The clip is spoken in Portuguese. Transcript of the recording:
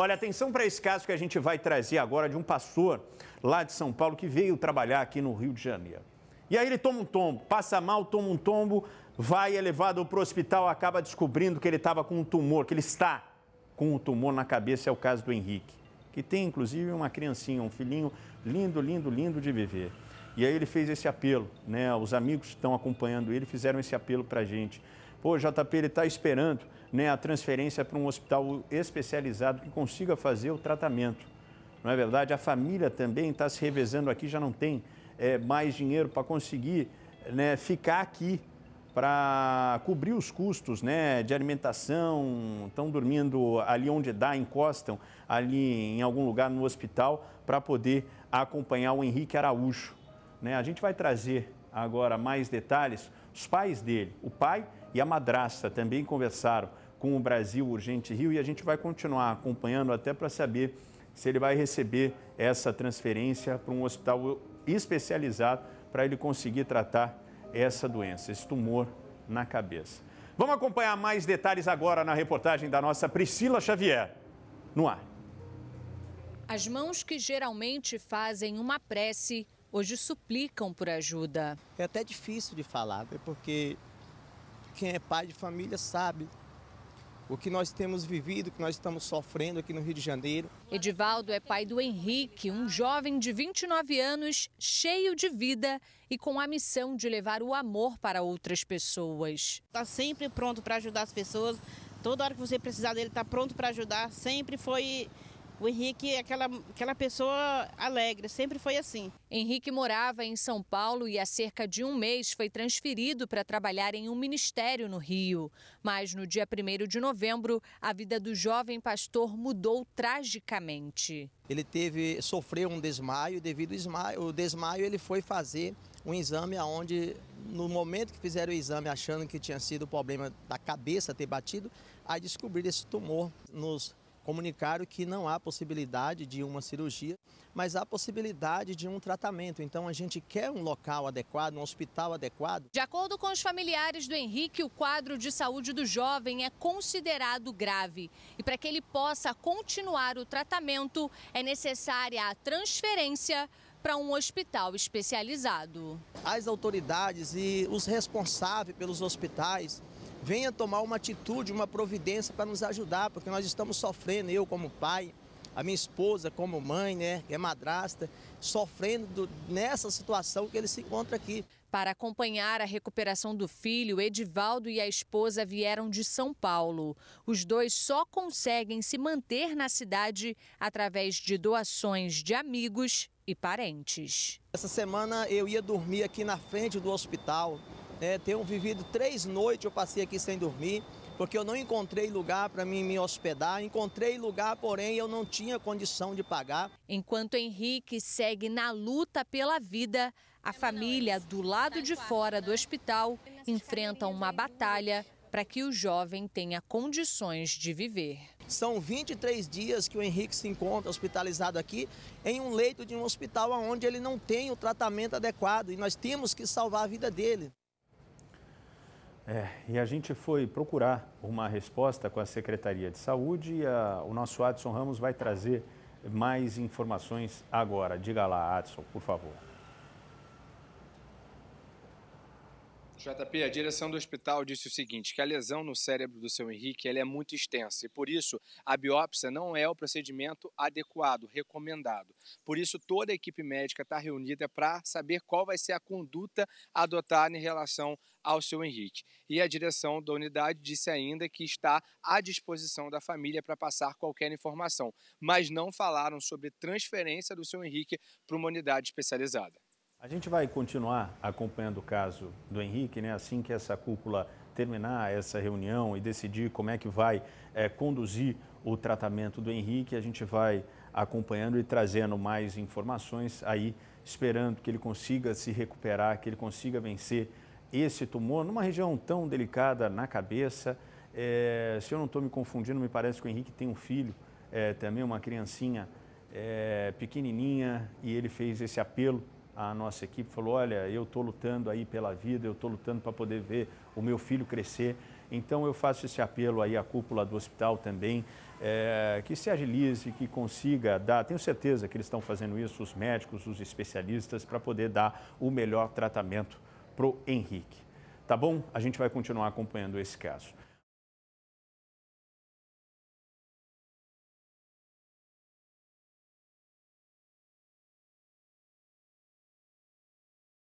Olha, atenção para esse caso que a gente vai trazer agora de um pastor lá de São Paulo que veio trabalhar aqui no Rio de Janeiro. E aí ele toma um tombo, passa mal, toma um tombo, vai é levado para o hospital, acaba descobrindo que ele estava com um tumor, que ele está com um tumor na cabeça, é o caso do Henrique, que tem inclusive uma criancinha, um filhinho lindo, lindo, lindo de viver. E aí ele fez esse apelo, né? Os amigos que estão acompanhando ele fizeram esse apelo para a gente. Pô, JP, ele está esperando né, a transferência para um hospital especializado que consiga fazer o tratamento. Não é verdade? A família também está se revezando aqui, já não tem é, mais dinheiro para conseguir né, ficar aqui para cobrir os custos né, de alimentação, estão dormindo ali onde dá, encostam ali em algum lugar no hospital para poder acompanhar o Henrique Araújo. Né? A gente vai trazer agora mais detalhes os pais dele, o pai e a madrasta, também conversaram com o Brasil Urgente Rio e a gente vai continuar acompanhando até para saber se ele vai receber essa transferência para um hospital especializado para ele conseguir tratar essa doença, esse tumor na cabeça. Vamos acompanhar mais detalhes agora na reportagem da nossa Priscila Xavier, no ar. As mãos que geralmente fazem uma prece hoje suplicam por ajuda. É até difícil de falar, porque quem é pai de família sabe o que nós temos vivido, o que nós estamos sofrendo aqui no Rio de Janeiro. Edivaldo é pai do Henrique, um jovem de 29 anos, cheio de vida e com a missão de levar o amor para outras pessoas. Está sempre pronto para ajudar as pessoas. Toda hora que você precisar dele, está pronto para ajudar. Sempre foi o Henrique é aquela, aquela pessoa alegre, sempre foi assim. Henrique morava em São Paulo e há cerca de um mês foi transferido para trabalhar em um ministério no Rio. Mas no dia 1 de novembro, a vida do jovem pastor mudou tragicamente. Ele teve sofreu um desmaio, devido ao desmaio, o desmaio ele foi fazer um exame aonde no momento que fizeram o exame achando que tinha sido problema da cabeça ter batido, aí descobriram esse tumor nos comunicaram que não há possibilidade de uma cirurgia, mas há possibilidade de um tratamento. Então a gente quer um local adequado, um hospital adequado. De acordo com os familiares do Henrique, o quadro de saúde do jovem é considerado grave. E para que ele possa continuar o tratamento, é necessária a transferência para um hospital especializado. As autoridades e os responsáveis pelos hospitais venha tomar uma atitude, uma providência para nos ajudar, porque nós estamos sofrendo, eu como pai, a minha esposa como mãe, né, que é madrasta, sofrendo nessa situação que ele se encontra aqui. Para acompanhar a recuperação do filho, Edivaldo e a esposa vieram de São Paulo. Os dois só conseguem se manter na cidade através de doações de amigos e parentes. Essa semana eu ia dormir aqui na frente do hospital, né, tenho vivido três noites, eu passei aqui sem dormir, porque eu não encontrei lugar para mim me hospedar, encontrei lugar, porém eu não tinha condição de pagar. Enquanto Henrique segue na luta pela vida, a família do lado de fora do hospital enfrenta uma batalha para que o jovem tenha condições de viver. São 23 dias que o Henrique se encontra hospitalizado aqui em um leito de um hospital onde ele não tem o tratamento adequado e nós temos que salvar a vida dele. É, e a gente foi procurar uma resposta com a Secretaria de Saúde e a, o nosso Adson Ramos vai trazer mais informações agora. Diga lá, Adson, por favor. JP, a direção do hospital disse o seguinte, que a lesão no cérebro do seu Henrique ela é muito extensa e, por isso, a biópsia não é o procedimento adequado, recomendado. Por isso, toda a equipe médica está reunida para saber qual vai ser a conduta a adotar em relação ao seu Henrique. E a direção da unidade disse ainda que está à disposição da família para passar qualquer informação, mas não falaram sobre transferência do seu Henrique para uma unidade especializada. A gente vai continuar acompanhando o caso do Henrique, né? Assim que essa cúpula terminar essa reunião e decidir como é que vai é, conduzir o tratamento do Henrique, a gente vai acompanhando e trazendo mais informações aí, esperando que ele consiga se recuperar, que ele consiga vencer esse tumor numa região tão delicada na cabeça. É, se eu não estou me confundindo, me parece que o Henrique tem um filho, é, também uma criancinha é, pequenininha, e ele fez esse apelo a nossa equipe falou: olha, eu estou lutando aí pela vida, eu estou lutando para poder ver o meu filho crescer. Então eu faço esse apelo aí à cúpula do hospital também, é, que se agilize, que consiga dar, tenho certeza que eles estão fazendo isso, os médicos, os especialistas, para poder dar o melhor tratamento para o Henrique. Tá bom? A gente vai continuar acompanhando esse caso.